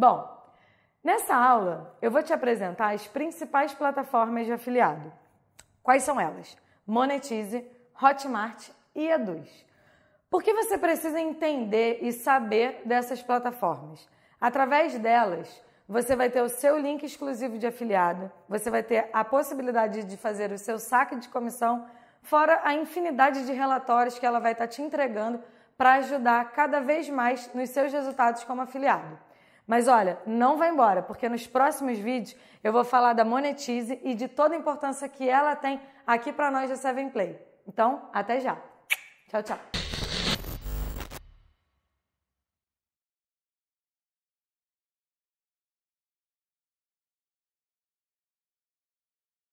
Bom, nessa aula eu vou te apresentar as principais plataformas de afiliado. Quais são elas? Monetize, Hotmart e Eduz. Por que você precisa entender e saber dessas plataformas? Através delas, você vai ter o seu link exclusivo de afiliado, você vai ter a possibilidade de fazer o seu saque de comissão, fora a infinidade de relatórios que ela vai estar te entregando para ajudar cada vez mais nos seus resultados como afiliado. Mas olha, não vai embora, porque nos próximos vídeos eu vou falar da Monetize e de toda a importância que ela tem aqui para nós da Seven Play. Então, até já. Tchau, tchau.